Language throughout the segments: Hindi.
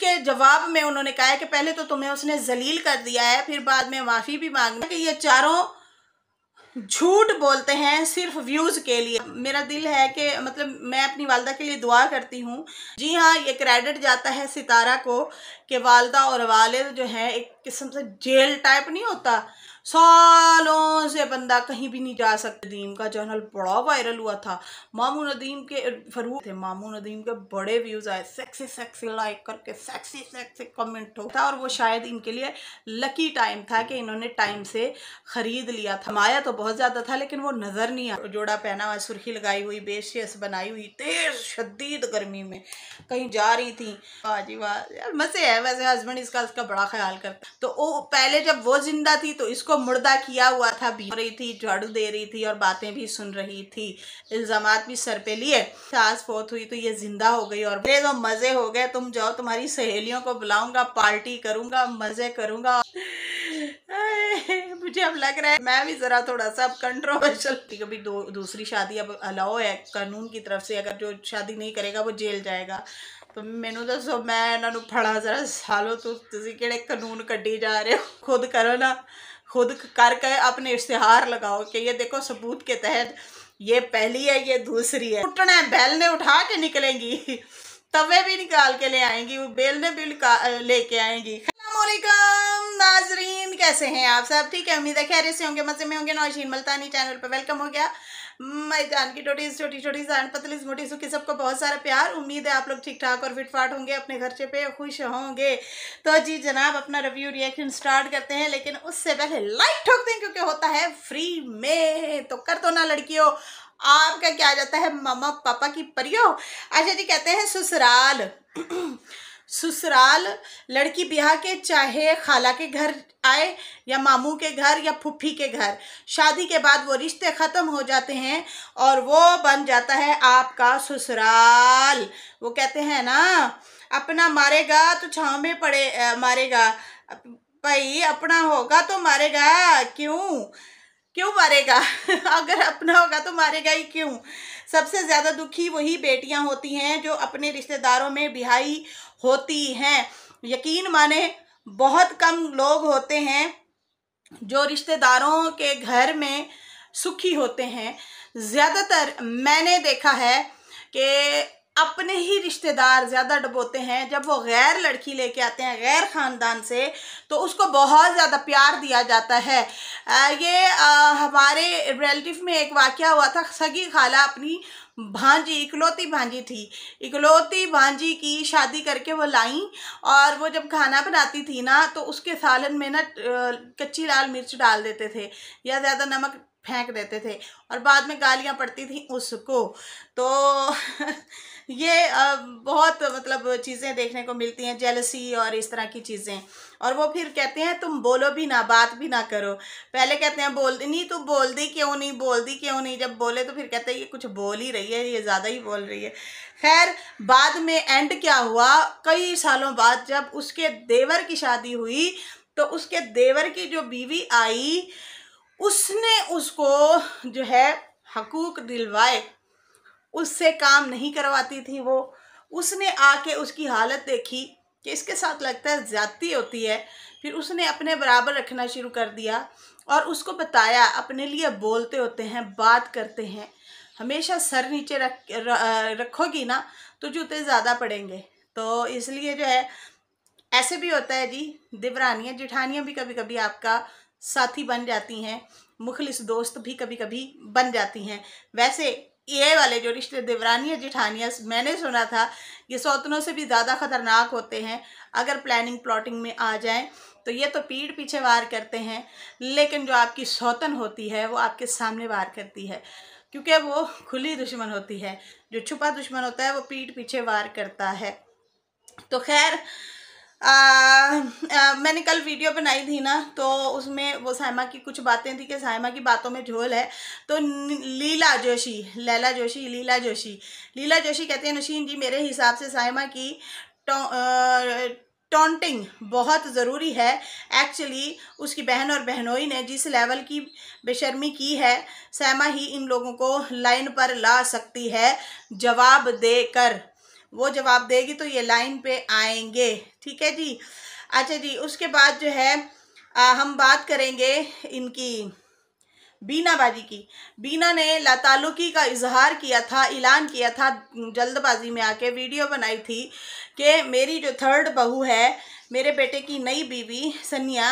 उसके जवाब में उन्होंने कहा है कि पहले तो तुम्हें उसने जलील कर दिया है फिर बाद में माफ़ी भी मांगना कि ये चारों झूठ बोलते हैं सिर्फ व्यूज़ के लिए मेरा दिल है कि मतलब मैं अपनी वालदा के लिए दुआ करती हूँ जी हाँ ये क्रेडिट जाता है सितारा को कि वालदा और वालिद जो है एक किस्म से जेल टाइप नहीं होता सालों से बंदा कहीं भी नहीं जा सकता नदीम का चैनल बड़ा वायरल हुआ था मामू नदीम के फरूक थे मामू नदीम के बड़े व्यूज़ आए सेक्सी सेक्सी लाइक करके सेक्सी सेक्सी कमेंट हो था और वो शायद इनके लिए लकी टाइम था कि इन्होंने टाइम से ख़रीद लिया था माया तो बहुत ज़्यादा था लेकिन वो नज़र नहीं आया जोड़ा पहना हुआ सुर्खी लगाई हुई बेशियस बनाई हुई तेज़ शदीद गर्मी में कहीं जा रही थी वाह वाह मज़े है वैसे हस्बैंड इसका इसका बड़ा ख्याल करता तो वो पहले जब वो ज़िंदा थी तो इसको उसको मुर्दा किया हुआ था भी रही थी झाड़ू दे रही थी और बातें भी सुन रही थी इल्ज़ाम भी सर पे लिए सास फोत हुई तो ये जिंदा हो गई और मेरे तो मज़े हो गए तुम जाओ तुम्हारी सहेलियों को बुलाऊंगा पार्टी करूंगा मज़े करूंगा मुझे अब लग रहा है मैं भी ज़रा थोड़ा सा अब कंट्रोवर्शियल कभी दो दूसरी शादी अब अलाओ है कानून की तरफ से अगर जो शादी नहीं करेगा वो जेल जाएगा तो ਮੈਨੂੰ तो मैं ਮੈਂ ਇਹਨਾਂ जरा ਫੜਾ ਜ਼ਰਾ तो तुम कि कानून ਕੱਢੀ जा रहे हो खुद करो ना खुद करके अपने इश्तहार लगाओ कि ये देखो सबूत के तहत ये पहली है ये दूसरी है उठना है बैल ने उठा के निकलेंगी तवे भी निकाल के ले आएंगी बेल ने भी लेके आएंगी अलैक्म नाजरीन कैसे हैं आप सब ठीक है उम्मीद है खैर से होंगे मज़े में होंगे नौशीन मल्तानी चैनल पर वेलकम हो गया मैं जान की टोटी छोटी छोटी जान पतली मोटी सुखी सबको बहुत सारा प्यार उम्मीद है आप लोग ठीक ठाक और फिटफाट होंगे अपने खर्चे पे खुश होंगे तो जी जनाब अपना रिव्यू रिएक्शन स्टार्ट करते हैं लेकिन उससे पहले लाइक ठोक दें क्योंकि होता है फ्री में तो कर दो ना लड़कियों आपका क्या जाता है मामा पापा की परियो अच्छा जी कहते हैं ससुराल ससुराल लड़की ब्याह के चाहे खाला के घर आए या मामू के घर या फुफी के घर शादी के बाद वो रिश्ते ख़त्म हो जाते हैं और वो बन जाता है आपका ससुराल वो कहते हैं ना अपना मारेगा तो छाँव में पड़े आ, मारेगा भाई अपना होगा तो मारेगा क्यों क्यों मारेगा अगर अपना होगा तो मारेगा ही क्यों सबसे ज़्यादा दुखी वही बेटियां होती हैं जो अपने रिश्तेदारों में बिहाई होती हैं यकीन माने बहुत कम लोग होते हैं जो रिश्तेदारों के घर में सुखी होते हैं ज़्यादातर मैंने देखा है कि अपने ही रिश्तेदार ज़्यादा डबोते हैं जब वो गैर लड़की लेके आते हैं गैर ख़ानदान से तो उसको बहुत ज़्यादा प्यार दिया जाता है आ, ये आ, हमारे रिलेटिव में एक वाक़ हुआ था सगी खाला अपनी भांजी इकलौती भांजी थी इकलौती भांजी की शादी करके वो लाई और वो जब खाना बनाती थी ना तो उसके सालन में ना कच्ची लाल मिर्च डाल देते थे या ज़्यादा नमक फेंक देते थे और बाद में गालियाँ पड़ती थी उसको तो ये बहुत मतलब चीज़ें देखने को मिलती हैं जेलसी और इस तरह की चीज़ें और वो फिर कहते हैं तुम बोलो भी ना बात भी ना करो पहले कहते हैं बोल नहीं तू बोल दी क्यों नहीं बोल दी क्यों नहीं जब बोले तो फिर कहते हैं ये कुछ बोल ही रही है ये ज़्यादा ही बोल रही है खैर बाद में एंड क्या हुआ कई सालों बाद जब उसके देवर की शादी हुई तो उसके देवर की जो बीवी आई उसने उसको जो है हकूक दिलवाए उससे काम नहीं करवाती थी वो उसने आके उसकी हालत देखी कि इसके साथ लगता है ज़्यादती होती है फिर उसने अपने बराबर रखना शुरू कर दिया और उसको बताया अपने लिए बोलते होते हैं बात करते हैं हमेशा सर नीचे रख रखोगी ना तो जूते ज़्यादा पड़ेंगे तो इसलिए जो है ऐसे भी होता है जी देवरानियाँ जिठानियाँ भी कभी कभी आपका साथी बन जाती हैं मुखलिस दोस्त भी कभी कभी बन जाती हैं वैसे ये वाले जो रिश्ते देवरानियाँ जिठानिया मैंने सुना था ये सौतनों से भी ज़्यादा ख़तरनाक होते हैं अगर प्लानिंग प्लॉटिंग में आ जाएं तो ये तो पीठ पीछे वार करते हैं लेकिन जो आपकी सौतन होती है वो आपके सामने वार करती है क्योंकि वो खुली दुश्मन होती है जो छुपा दुश्मन होता है वो पीठ पीछे वार करता है तो खैर आ, आ, मैंने कल वीडियो बनाई थी ना तो उसमें वो सायमा की कुछ बातें थी कि सायमा की बातों में झोल है तो लीला जोशी लैला जोशी लीला जोशी लीला जोशी कहते हैं नशीन जी मेरे हिसाब से सायमा की टोंटिंग बहुत ज़रूरी है एक्चुअली उसकी बहन और बहनोई ने जिस लेवल की बेशर्मी की है सैमा ही इन लोगों को लाइन पर ला सकती है जवाब देकर वो जवाब देगी तो ये लाइन पे आएंगे ठीक है जी अच्छा जी उसके बाद जो है आ, हम बात करेंगे इनकी बीना बाजी की बीना ने लातालुकी का इजहार किया था ऐलान किया था जल्दबाजी में आके वीडियो बनाई थी कि मेरी जो थर्ड बहू है मेरे बेटे की नई बीवी सनिया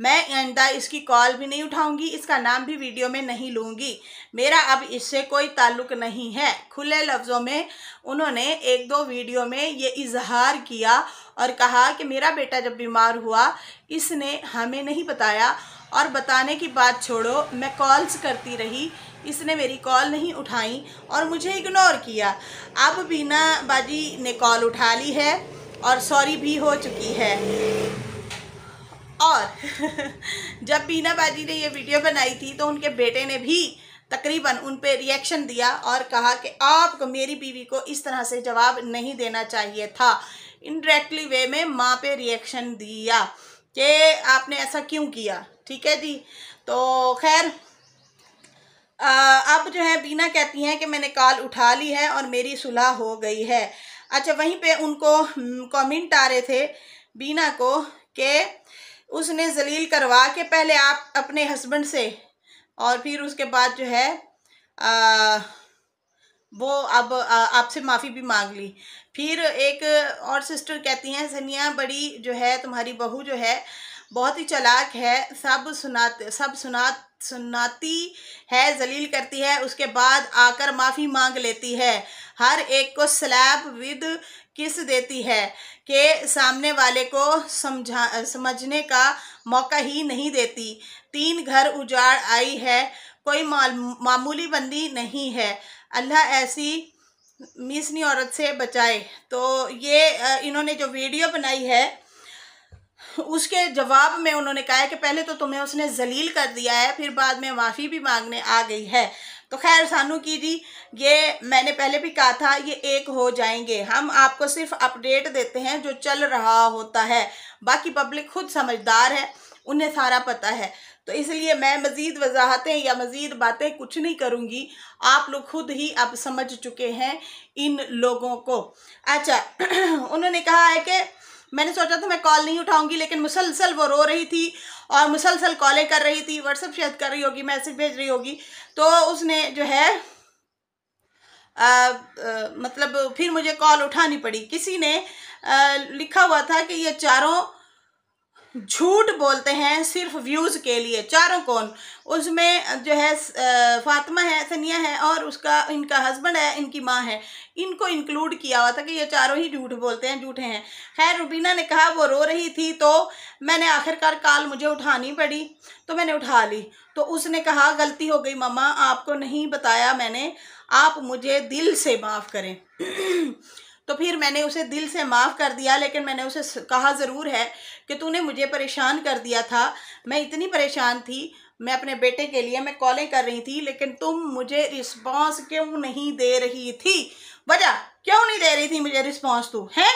मैं आंदा इसकी कॉल भी नहीं उठाऊंगी इसका नाम भी वीडियो में नहीं लूँगी मेरा अब इससे कोई ताल्लुक नहीं है खुले लफ्ज़ों में उन्होंने एक दो वीडियो में ये इजहार किया और कहा कि मेरा बेटा जब बीमार हुआ इसने हमें नहीं बताया और बताने की बात छोड़ो मैं कॉल्स करती रही इसने मेरी कॉल नहीं उठाई और मुझे इग्नोर किया अब बीना बाजी ने कॉल उठा ली है और सॉरी भी हो चुकी है और जब बीना बाजी ने ये वीडियो बनाई थी तो उनके बेटे ने भी तकरीबन उन पर रिएक्शन दिया और कहा कि आपको मेरी बीवी को इस तरह से जवाब नहीं देना चाहिए था इनडायरेक्टली वे में माँ पे रिएक्शन दिया कि आपने ऐसा क्यों किया ठीक है जी तो खैर अब जो है बीना कहती हैं कि मैंने कॉल उठा ली है और मेरी सुलह हो गई है अच्छा वहीं पे उनको कमेंट हम्म, आ रहे थे बीना को कि उसने जलील करवा के पहले आप अपने हस्बैंड से और फिर उसके बाद जो है आ, वो अब आपसे माफ़ी भी मांग ली फिर एक और सिस्टर कहती हैं सनिया बड़ी जो है तुम्हारी बहू जो है बहुत ही चलाक है सब सुनाते सब सुना सुनाती है जलील करती है उसके बाद आकर माफ़ी मांग लेती है हर एक को स्लैब विद किस देती है के सामने वाले को समझा समझने का मौका ही नहीं देती तीन घर उजाड़ आई है कोई मामूली बंदी नहीं है अल्लाह ऐसी मिसनी औरत से बचाए तो ये इन्होंने जो वीडियो बनाई है उसके जवाब में उन्होंने कहा है कि पहले तो तुम्हें उसने जलील कर दिया है फिर बाद में माफ़ी भी मांगने आ गई है तो खैर सानू की जी ये मैंने पहले भी कहा था ये एक हो जाएंगे हम आपको सिर्फ अपडेट देते हैं जो चल रहा होता है बाकी पब्लिक खुद समझदार है उन्हें सारा पता है तो इसलिए मैं मज़ीद वजाहतें या मज़ीद बातें कुछ नहीं करूँगी आप लोग खुद ही अब समझ चुके हैं इन लोगों को अच्छा उन्होंने कहा है कि मैंने सोचा था मैं कॉल नहीं उठाऊंगी लेकिन मुसलसल वो रो रही थी और मुसलसल कॉलें कर रही थी व्हाट्सअप शेयर कर रही होगी मैसेज भेज रही होगी तो उसने जो है आ, आ, मतलब फिर मुझे कॉल उठानी पड़ी किसी ने आ, लिखा हुआ था कि ये चारों झूठ बोलते हैं सिर्फ व्यूज़ के लिए चारों कौन उसमें जो है फातिमा है सनिया है और उसका इनका हस्बैंड है इनकी माँ है इनको इंक्लूड किया हुआ था कि ये चारों ही झूठ बोलते हैं झूठे हैं खैर रुबीना ने कहा वो रो रही थी तो मैंने आखिरकार काल मुझे उठानी पड़ी तो मैंने उठा ली तो उसने कहा गलती हो गई ममा आपको नहीं बताया मैंने आप मुझे दिल से माफ़ करें तो फिर मैंने उसे दिल से माफ़ कर दिया लेकिन मैंने उसे कहा ज़रूर है कि तूने मुझे परेशान कर दिया था मैं इतनी परेशान थी मैं अपने बेटे के लिए मैं कॉलें कर रही थी लेकिन तुम मुझे रिस्पॉन्स क्यों नहीं दे रही थी वजह क्यों नहीं दे रही थी मुझे रिस्पॉन्स तू हैं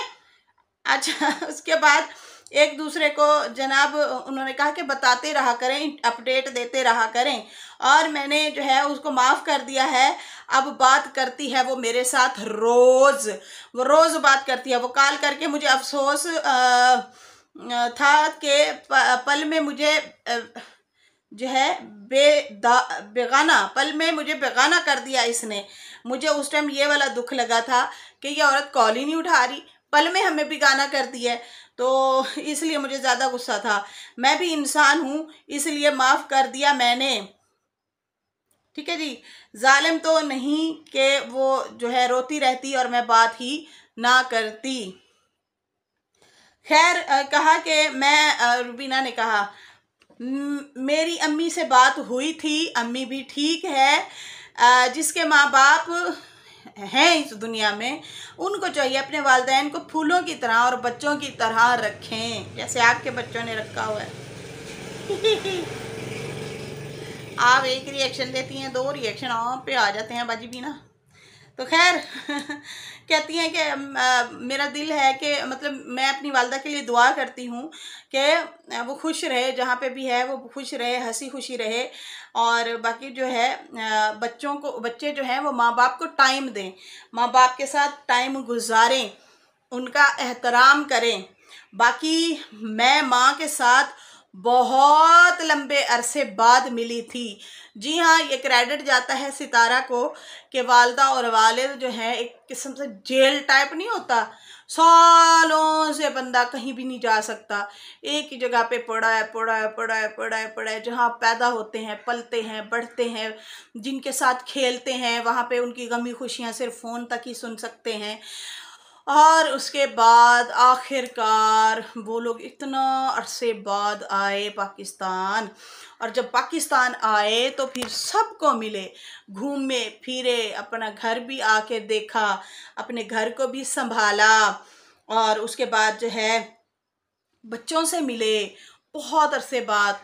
अच्छा उसके बाद एक दूसरे को जनाब उन्होंने कहा कि बताते रहा करें अपडेट देते रहा करें और मैंने जो है उसको माफ़ कर दिया है अब बात करती है वो मेरे साथ रोज़ वो रोज़ बात करती है वो कॉल करके मुझे अफसोस था कि पल में मुझे जो है बे बेगाना पल में मुझे बेगाना कर दिया इसने मुझे उस टाइम ये वाला दुख लगा था कि ये औरत कॉल ही नहीं उठा रही पल में हमें बेगाना कर दिया तो इसलिए मुझे ज़्यादा गुस्सा था मैं भी इंसान हूँ इसलिए माफ़ कर दिया मैंने ठीक है जी जालिम तो नहीं कि वो जो है रोती रहती और मैं बात ही ना करती खैर कहा कि मैं रुबीना ने कहा मेरी अम्मी से बात हुई थी अम्मी भी ठीक है जिसके माँ बाप हैं इस दुनिया में उनको चाहिए अपने वालदेन को फूलों की तरह और बच्चों की तरह रखें जैसे आपके बच्चों ने रखा हुआ है आप एक रिएक्शन देती हैं दो रिएक्शन आप पे आ जाते हैं बाजी बिना तो खैर कहती हैं कि मेरा दिल है कि मतलब मैं अपनी वालदा के लिए दुआ करती हूँ कि वो खुश रहे जहाँ पे भी है वो खुश रहे हंसी खुशी रहे और बाकी जो है बच्चों को बच्चे जो हैं वो माँ बाप को टाइम दें माँ बाप के साथ टाइम गुजारें उनका एहतराम करें बाकी मैं माँ के साथ बहुत लंबे अरसे बाद मिली थी जी हाँ ये क्रेडिट जाता है सितारा को कि वालदा और वाले जो है एक किस्म से जेल टाइप नहीं होता सालों से बंदा कहीं भी नहीं जा सकता एक ही जगह पे पड़ा है पड़ा है पड़ा है पड़ा है पड़ा है जहाँ पैदा होते हैं पलते हैं बढ़ते हैं जिनके साथ खेलते हैं वहाँ पे उनकी गमी खुशियाँ सिर्फ फ़ोन तक ही सुन सकते हैं और उसके बाद आखिरकार वो लोग इतना अरसे बाद आए पाकिस्तान और जब पाकिस्तान आए तो फिर सबको मिले घूमे फिरे अपना घर भी आके देखा अपने घर को भी संभाला और उसके बाद जो है बच्चों से मिले बहुत अरसे बाद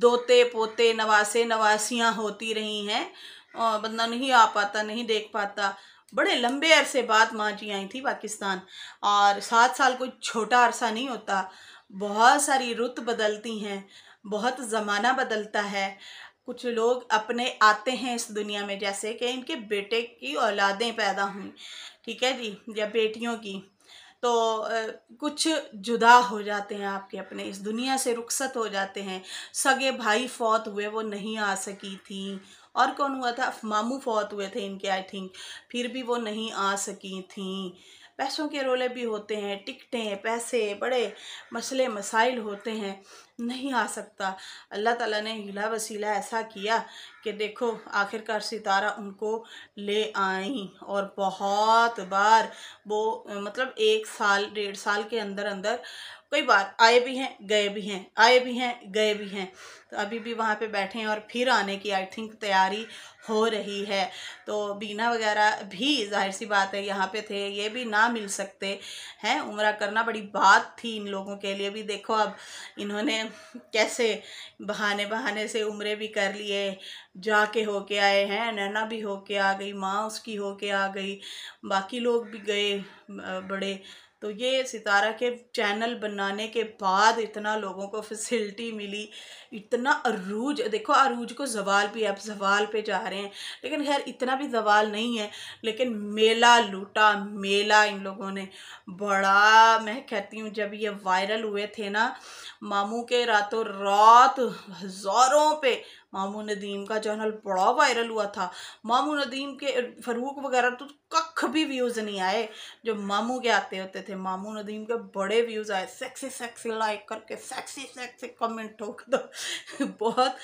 दोते पोते नवासे नवासियाँ होती रही हैं और बंदा नहीं आ पाता नहीं देख पाता बड़े लंबे अरसे बाद माँ जी आई थी पाकिस्तान और सात साल कोई छोटा अरसा नहीं होता बहुत सारी रुत बदलती हैं बहुत ज़माना बदलता है कुछ लोग अपने आते हैं इस दुनिया में जैसे कि इनके बेटे की औलादें पैदा हुई ठीक है जी या बेटियों की तो कुछ जुदा हो जाते हैं आपके अपने इस दुनिया से रुखसत हो जाते हैं सगे भाई फौत हुए वो नहीं आ सकी थी और कौन हुआ था मामू फौत हुए थे इनके आई थिंक फिर भी वो नहीं आ सकी थी पैसों के रोले भी होते हैं टिकटें पैसे बड़े मसले मसाइल होते हैं नहीं आ सकता अल्लाह ताला ने हिला वसीला ऐसा किया कि देखो आखिरकार सितारा उनको ले आई और बहुत बार वो मतलब एक साल डेढ़ साल के अंदर अंदर कई बार आए भी हैं गए भी हैं आए भी हैं गए भी हैं तो अभी भी वहाँ पे बैठे हैं और फिर आने की आई थिंक तैयारी हो रही है तो बीना वगैरह भी जाहिर सी बात है यहाँ पे थे ये भी ना मिल सकते हैं उम्र करना बड़ी बात थी इन लोगों के लिए भी देखो अब इन्होंने कैसे बहाने बहाने से उम्रे भी कर लिए जाके हो के आए हैं नैना भी हो के आ गई माँ उसकी हो के आ गई बाकी लोग भी गए बड़े तो ये सितारा के चैनल बनाने के बाद इतना लोगों को फैसिलिटी मिली इतना अरूज देखो अरूज को जवाल भी अब जवाल पे जा रहे हैं लेकिन खैर इतना भी जवाल नहीं है लेकिन मेला लूटा मेला इन लोगों ने बड़ा मैं कहती हूँ जब ये वायरल हुए थे ना मामू के रातों रात हज़ारों पे मामू नदीम का चैनल बड़ा वायरल हुआ था मामू नदीम के फ़रूक वगैरह तो कख भी व्यूज़ नहीं आए जो मामू के आते होते थे मामू नदीम तो के बड़े व्यूज़ आए सेक्सी सेक्सी लाइक करके सेक्सी सेक्सी कमेंट हो दो बहुत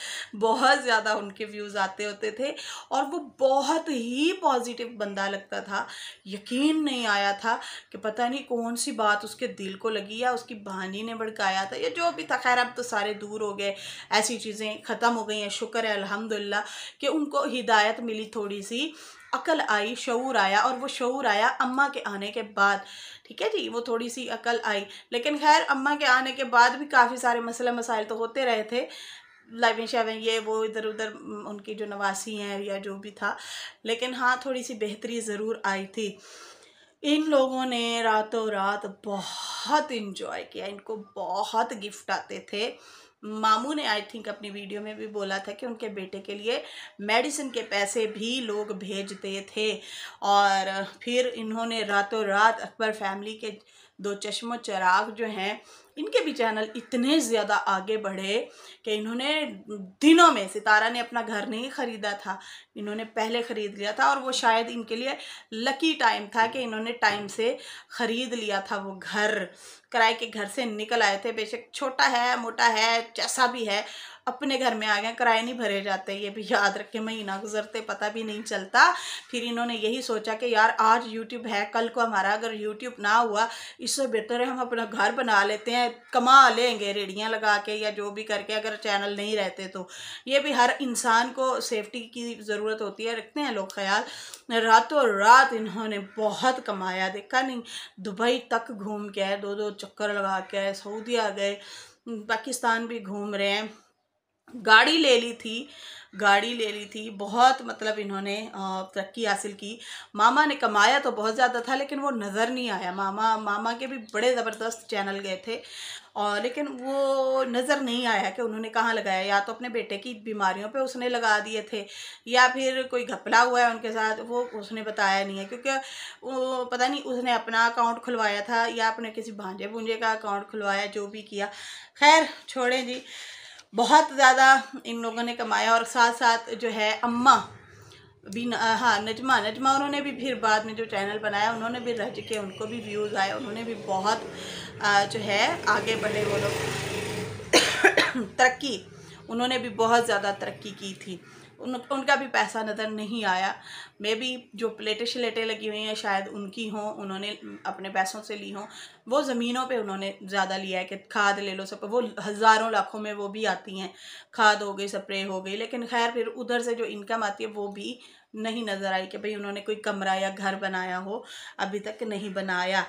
बहुत ज़्यादा उनके व्यूज़ आते होते थे और वो बहुत ही पॉजिटिव बंदा लगता था यकीन नहीं आया था कि पता नहीं कौन सी बात उसके दिल को लगी या उसकी बहानी ने भड़काया था या जो भी था खैर अब तो सारे दूर हो गए ऐसी चीज़ें ख़त्म हो गई हैं शुक्र है अलहमदिल्ला कि उनको हिदायत मिली थोड़ी सी अकल आई शूर आया और वो शूर आया अम्मा के आने के बाद ठीक है जी वो थोड़ी सी अकल आई लेकिन खैर अम्मा के आने के बाद भी काफ़ी सारे मसले मसाइल तो होते रहे थे लाइवें शावें ये वो इधर उधर उनकी जो नवासी हैं या जो भी था लेकिन हाँ थोड़ी सी बेहतरी ज़रूर आई थी इन लोगों ने रातों रात बहुत इन्जॉय किया इनको बहुत गिफ्ट आते थे मामू ने आई थिंक अपनी वीडियो में भी बोला था कि उनके बेटे के लिए मेडिसिन के पैसे भी लोग भेजते थे और फिर इन्होंने रातों रात अकबर फैमिली के दो चश्मो चराग जो हैं इनके भी चैनल इतने ज़्यादा आगे बढ़े कि इन्होंने दिनों में सितारा ने अपना घर नहीं ख़रीदा था इन्होंने पहले ख़रीद लिया था और वो शायद इनके लिए लकी टाइम था कि इन्होंने टाइम से ख़रीद लिया था वो घर कराए के घर से निकल आए थे बेशक छोटा है मोटा है जैसा भी है अपने घर में आ गए किराए नहीं भरे जाते ये भी याद रखे महीना गुजरते पता भी नहीं चलता फिर इन्होंने यही सोचा कि यार आज यूट्यूब है कल को हमारा अगर यूट्यूब ना हुआ इससे बेहतर है हम अपना घर बना लेते हैं कमा लेंगे रेडियाँ लगा के या जो भी करके अगर चैनल नहीं रहते तो ये भी हर इंसान को सेफ्टी की ज़रूरत होती है रखते हैं लोग ख्याल रातों रात इन्होंने बहुत कमाया देखा नहीं दुबई तक घूम के आए दो दो चक्कर लगा के आए सऊदी आ गए पाकिस्तान भी घूम रहे हैं गाड़ी ले ली थी गाड़ी ले ली थी बहुत मतलब इन्होंने तरक्की हासिल की मामा ने कमाया तो बहुत ज़्यादा था लेकिन वो नज़र नहीं आया मामा मामा के भी बड़े ज़बरदस्त चैनल गए थे और लेकिन वो नज़र नहीं आया कि उन्होंने कहाँ लगाया या तो अपने बेटे की बीमारियों पे उसने लगा दिए थे या फिर कोई घपला हुआ है उनके साथ वो उसने बताया नहीं है क्योंकि वो पता नहीं उसने अपना अकाउंट खुलवाया था या अपने किसी भांजे भूंजे का अकाउंट खुलवाया जो भी किया खैर छोड़ें जी बहुत ज़्यादा इन लोगों ने कमाया और साथ साथ जो है अम्मा बिना हाँ नजमा नजमा उन्होंने भी फिर बाद में जो चैनल बनाया उन्होंने भी रज के उनको भी व्यूज़ आए उन्होंने भी बहुत आ, जो है आगे बढ़े वो लोग तरक्की उन्होंने भी बहुत ज़्यादा तरक्की की थी उन उनका भी पैसा नज़र नहीं आया मे बी जो प्लेटें शलेटें लगी हुई हैं शायद उनकी हों उन्होंने अपने पैसों से ली हों वो ज़मीनों पे उन्होंने ज़्यादा लिया है कि खाद ले लो सब वो हज़ारों लाखों में वो भी आती हैं खाद हो गई स्प्रे हो गई लेकिन खैर फिर उधर से जो इनकम आती है वो भी नहीं नज़र आई कि भाई उन्होंने कोई कमरा या घर बनाया हो अभी तक नहीं बनाया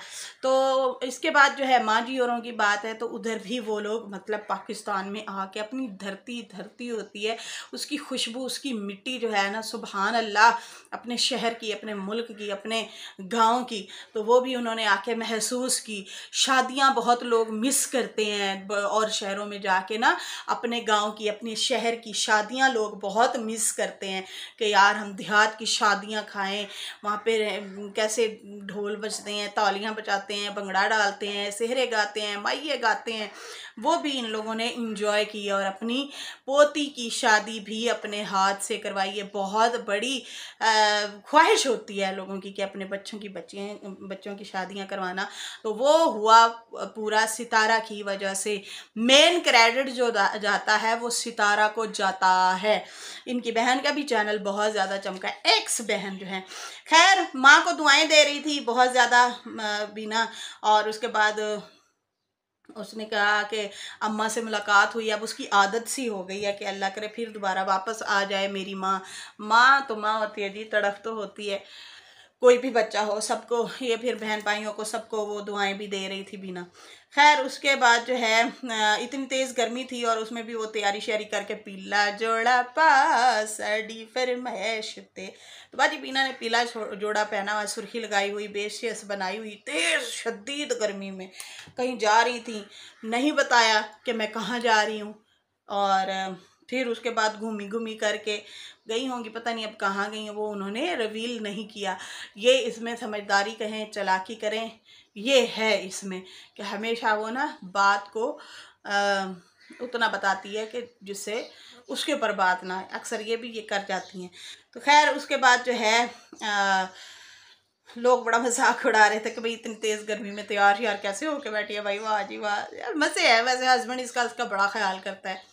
तो इसके बाद जो है माजी औरों की बात है तो उधर भी वो लोग मतलब पाकिस्तान में आके अपनी धरती धरती होती है उसकी खुशबू उसकी मिट्टी जो है ना सुबहान अल्लाह अपने शहर की अपने मुल्क की अपने गाँव की तो वो भी उन्होंने आके महसूस की शादियाँ बहुत लोग मिस करते हैं और शहरों में जाके ना अपने गाँव की अपने शहर की शादियाँ लोग बहुत मिस करते हैं कि यार हम देहात की शादियाँ खाएँ वहाँ पे कैसे ढोल बजते हैं तालियाँ बजाते हैं भंगड़ा डालते हैं सेहरे गाते हैं माइये गाते हैं वो भी इन लोगों ने इंजॉय की और अपनी पोती की शादी भी अपने हाथ से करवाई है बहुत बड़ी ख्वाहिश होती है लोगों की कि अपने बच्चों की बच्चे बच्चों की शादियाँ करवाना तो वो हुआ पूरा सितारा की वजह से मेन क्रेडिट जो जाता है वो सितारा को जाता है इनकी बहन का भी चैनल बहुत ज़्यादा चमका उनका एक्स बहन जो है खैर माँ को दुआएं दे रही थी बहुत ज़्यादा बीना और उसके बाद उसने कहा कि अम्मा से मुलाकात हुई अब उसकी आदत सी हो गई है कि अल्लाह करे फिर दोबारा वापस आ जाए मेरी माँ माँ तो माँ होती है जी तड़फ तो होती है कोई भी बच्चा हो सबको ये फिर बहन भाइयों को सबको वो दुआएं भी दे रही थी बिना खैर उसके बाद जो है इतनी तेज़ गर्मी थी और उसमें भी वो तैयारी श्यारी करके पीला जोड़ा पास अडी महेश ते तो बाजी बीना ने पीला जोड़ा पहना हुआ सुर्खी लगाई हुई बेशियस बनाई हुई तेज़ शदीद गर्मी में कहीं जा रही थी नहीं बताया कि मैं कहाँ जा रही हूँ और फिर उसके बाद घूमी घूमी करके गई होंगी पता नहीं अब कहाँ गई हैं वो उन्होंने रिवील नहीं किया ये इसमें समझदारी कहें चलाकी करें ये है इसमें कि हमेशा वो ना बात को आ, उतना बताती है कि जिससे उसके ऊपर बात ना अक्सर ये भी ये कर जाती हैं तो खैर उसके बाद जो है आ, लोग बड़ा मजाक उड़ा रहे थे कि भाई इतनी तेज़ गर्मी में तैयार यार कैसे होके बैठी है भाई वाह जी वाह यार मज़े है वैसे हस्बैंड इसका इसका बड़ा ख्याल करता है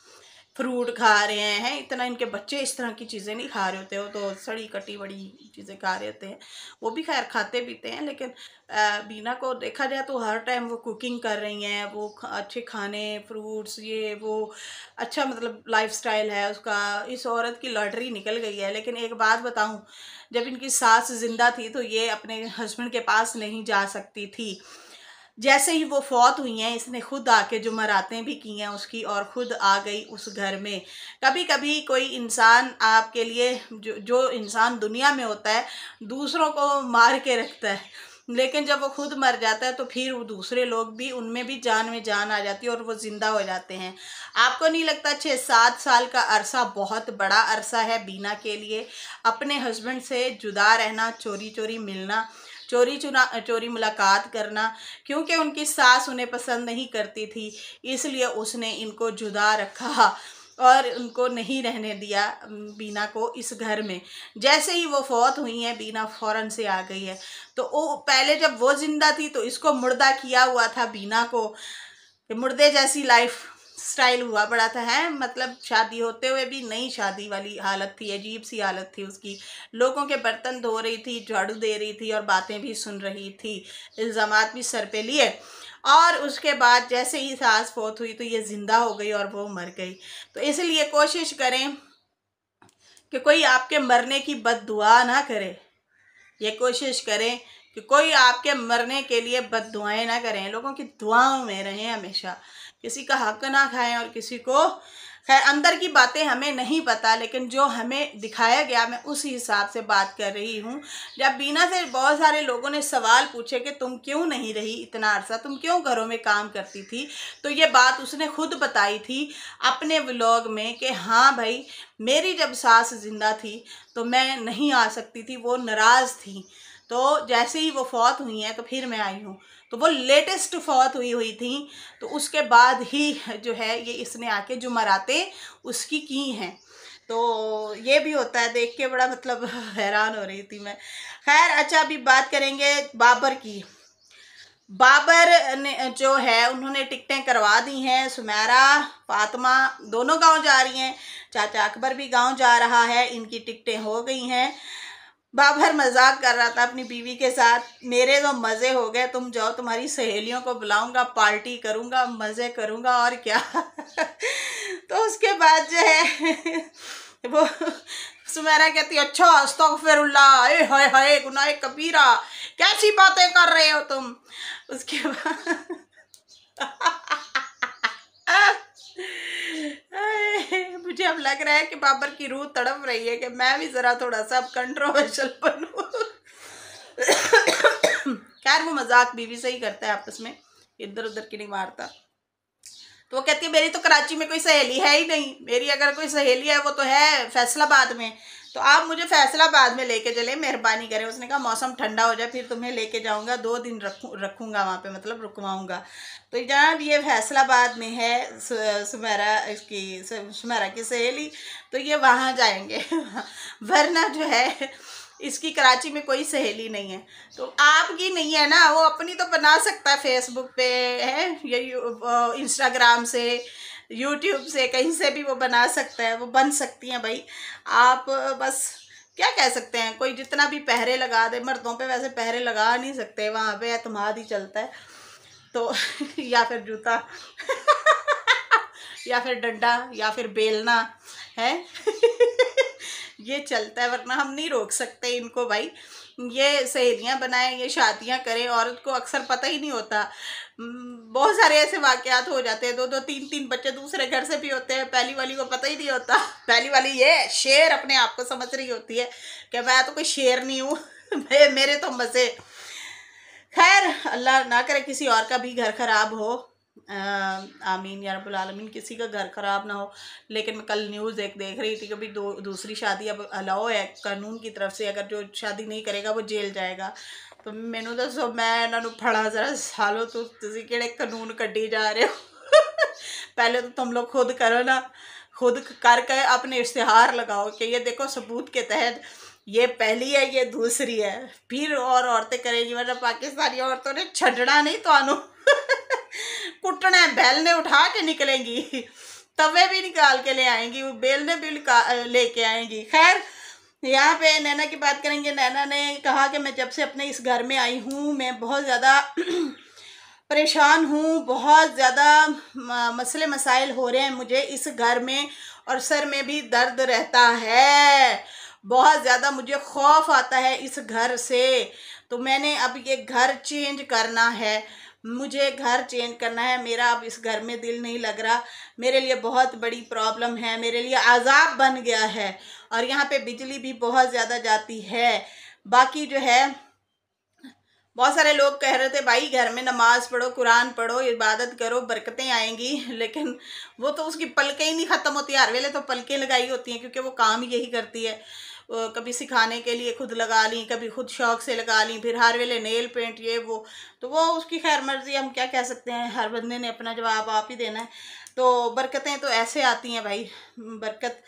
फ्रूट खा रहे हैं इतना इनके बच्चे इस तरह की चीज़ें नहीं खा रहे होते हो तो सड़ी कटी बड़ी चीज़ें खा रहे होते हैं वो भी खैर खाते पीते हैं लेकिन बीना को देखा जाए तो हर टाइम वो कुकिंग कर रही हैं वो अच्छे खाने फ्रूट्स ये वो अच्छा मतलब लाइफ है उसका इस औरत की लॉटरी निकल गई है लेकिन एक बात बताऊँ जब इनकी सास ज़िंदा थी तो ये अपने हस्बैंड के पास नहीं जा सकती थी जैसे ही वो फौत हुई हैं इसने खुद आके जुमरातें भी की हैं उसकी और ख़ुद आ गई उस घर में कभी कभी कोई इंसान आपके लिए जो जो इंसान दुनिया में होता है दूसरों को मार के रखता है लेकिन जब वो खुद मर जाता है तो फिर वो दूसरे लोग भी उनमें भी जान में जान आ जाती है और वो ज़िंदा हो जाते हैं आपको नहीं लगता छः सात साल का अरसा बहुत बड़ा अरसा है बीना के लिए अपने हस्बैंड से जुदा रहना चोरी चोरी मिलना चोरी चुना चोरी मुलाकात करना क्योंकि उनकी सास उन्हें पसंद नहीं करती थी इसलिए उसने इनको जुदा रखा और उनको नहीं रहने दिया बीना को इस घर में जैसे ही वो फौत हुई हैं बीना फ़ौरन से आ गई है तो वो पहले जब वो ज़िंदा थी तो इसको मुर्दा किया हुआ था बीना को मुर्दे जैसी लाइफ स्टाइल हुआ पड़ा था है मतलब शादी होते हुए भी नई शादी वाली हालत थी अजीब सी हालत थी उसकी लोगों के बर्तन धो रही थी झाड़ू दे रही थी और बातें भी सुन रही थी इल्ज़ाम भी सर पे लिए और उसके बाद जैसे ही सास फोत हुई तो ये ज़िंदा हो गई और वो मर गई तो इसलिए कोशिश करें कि कोई आपके मरने की बद दुआ ना करे ये कोशिश करें कि कोई आपके मरने के लिए बद दुआएँ ना करें लोगों की दुआओं में रहें हमेशा किसी का हक ना खाएं और किसी को खैर अंदर की बातें हमें नहीं पता लेकिन जो हमें दिखाया गया मैं उस हिसाब से बात कर रही हूँ जब बीना से बहुत सारे लोगों ने सवाल पूछे कि तुम क्यों नहीं रही इतना अरसा तुम क्यों घरों में काम करती थी तो ये बात उसने खुद बताई थी अपने व्लॉग में कि हाँ भाई मेरी जब सास ज़िंदा थी तो मैं नहीं आ सकती थी वो नाराज़ थी तो जैसे ही वो फौत हुई हैं तो फिर मैं आई हूँ तो वो लेटेस्ट फौत हुई हुई थी तो उसके बाद ही जो है ये इसने आके मराते उसकी की हैं तो ये भी होता है देख के बड़ा मतलब हैरान हो रही थी मैं खैर अच्छा अभी बात करेंगे बाबर की बाबर ने जो है उन्होंने टिकटें करवा दी हैं सुमैरा फातमा दोनों गांव जा रही हैं चाचा अकबर भी गांव जा रहा है इनकी टिकटें हो गई हैं बाबर मजाक कर रहा था अपनी बीवी के साथ मेरे तो मज़े हो गए तुम जाओ तुम्हारी सहेलियों को बुलाऊंगा पार्टी करूंगा मज़े करूंगा और क्या तो उसके बाद जो है वो सुमेरा कहती अच्छा अस्तफिरल्ला ए हाय हाय गुनाह कबीरा कैसी बातें कर रहे हो तुम उसके बाद मुझे अब लग रहा है कि बाबर की रूह तड़प रही है कि मैं भी ज़रा थोड़ा सा अब कंट्रोवर्शल बनू खैर वो मजाक बीवी से ही करता है आपस में इधर उधर की नहीं मारता तो वो कहती है मेरी तो कराची में कोई सहेली है ही नहीं मेरी अगर कोई सहेली है वो तो है फैसलाबाद में तो आप मुझे फैसलाबाद में लेके चले मेहरबानी करें उसने कहा मौसम ठंडा हो जाए फिर तुम्हें लेके जाऊंगा दो दिन रखू रखूँगा वहाँ पे मतलब रुकवाऊँगा तो जनाब ये फैसलाबाद में है सुमेरा इसकी सुमेरा की सहेली तो ये वहाँ जाएंगे वरना जो है इसकी कराची में कोई सहेली नहीं है तो आपकी नहीं है ना वो अपनी तो बना सकता है फेसबुक पे है ये इंस्टाग्राम से यूट्यूब से कहीं से भी वो बना सकता है वो बन सकती हैं भाई आप बस क्या कह सकते हैं कोई जितना भी पहरे लगा दे मर्दों पे वैसे पहरे लगा नहीं सकते वहाँ पे एतमाद ही चलता है तो या फिर जूता या फिर डंडा या फिर बेलना है ये चलता है वरना हम नहीं रोक सकते इनको भाई ये सहेलियां बनाएं ये शादियां करें औरत को अक्सर पता ही नहीं होता बहुत सारे ऐसे वाक़ात हो जाते हैं दो दो तीन तीन बच्चे दूसरे घर से भी होते हैं पहली वाली को पता ही नहीं होता पहली वाली ये शेर अपने आप को समझ रही होती है कि मैं तो कोई शेर नहीं हूँ मेरे तो मज़े खैर अल्लाह ना करे किसी और का भी घर ख़राब हो आमीन या रब्बुल आलमीन किसी का घर ख़राब ना हो लेकिन मैं कल न्यूज़ एक देख रही थी कि भाई दो दूसरी शादी अब अलाउ है कानून की तरफ से अगर जो शादी नहीं करेगा वो जेल जाएगा तो मैनू दसो तो मैं ਇਹਨਾਂ ਨੂੰ ਫੜਾ ਜ਼ਰਾ ਸਾਲੋ ਤੋਂ ਤੁਸੀਂ ਕਿਹੜੇ ਕਾਨੂੰਨ ਕੱਢੀ ਜਾ ਰਹੇ ਹੋ ਪਹਿਲੇ ਤਾਂ ਤੁਮ ਲੋਗ ਖੁਦ ਕਰੋ खुद करके अपने इश्तहार लगाओ कि ये देखो सबूत के तहत ये पहली है ये दूसरी है फिर और औरतें करेंगी मतलब पाकिस्तानी औरतों ने छड़ना नहीं तो कुटना बैल ने उठा के निकलेंगी तवे भी निकाल के ले आएंगी बेल ने भी लेके आएंगी खैर यहाँ पे नैना की बात करेंगे नैना ने कहा कि मैं जब से अपने इस घर में आई हूँ मैं बहुत ज़्यादा परेशान हूँ बहुत ज़्यादा मसले मसाइल हो रहे हैं मुझे इस घर में और सर में भी दर्द रहता है बहुत ज़्यादा मुझे खौफ आता है इस घर से तो मैंने अब ये घर चेंज करना है मुझे घर चेंज करना है मेरा अब इस घर में दिल नहीं लग रहा मेरे लिए बहुत बड़ी प्रॉब्लम है मेरे लिए आज़ाब बन गया है और यहाँ पे बिजली भी बहुत ज़्यादा जाती है बाकी जो है बहुत सारे लोग कह रहे थे भाई घर में नमाज पढ़ो कुरान पढ़ो इबादत करो बरकतें आएंगी लेकिन वो तो उसकी पलकें ही नहीं ख़त्म होती हर वेले तो पलकें लगाई होती हैं क्योंकि वो काम यही करती है कभी सिखाने के लिए खुद लगा ली कभी खुद शौक से लगा ली फिर हर वेले नेल पेंट ये वो तो वो उसकी खैर मर्जी हम क्या कह सकते हैं हर बंदे ने अपना जवाब आप ही देना है तो बरकतें तो ऐसे आती हैं भाई बरकत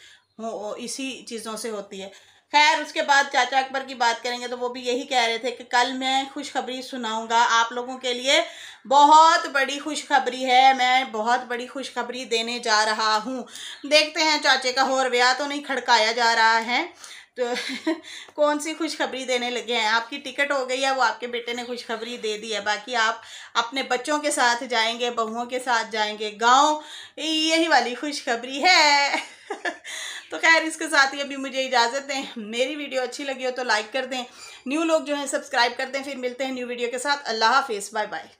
इसी चीज़ों से होती है खैर उसके बाद चाचा अकबर की बात करेंगे तो वो भी यही कह रहे थे कि कल मैं खुशखबरी सुनाऊंगा आप लोगों के लिए बहुत बड़ी खुशखबरी है मैं बहुत बड़ी खुशखबरी देने जा रहा हूँ देखते हैं चाचे का होर व्याह तो नहीं खड़काया जा रहा है तो कौन सी खुशखबरी देने लगे हैं आपकी टिकट हो गई है वो आपके बेटे ने खुशखबरी दे दी है बाकी आप अपने बच्चों के साथ जाएंगे बहुओं के साथ जाएंगे गाँव यही वाली खुशखबरी है तो खैर इसके साथ ही अभी मुझे इजाज़त दें मेरी वीडियो अच्छी लगी हो तो लाइक कर दें न्यू लोग जो हैं सब्सक्राइब कर दें फिर मिलते हैं न्यू वीडियो के साथ अल्लाह हाफिज़ बाय बाय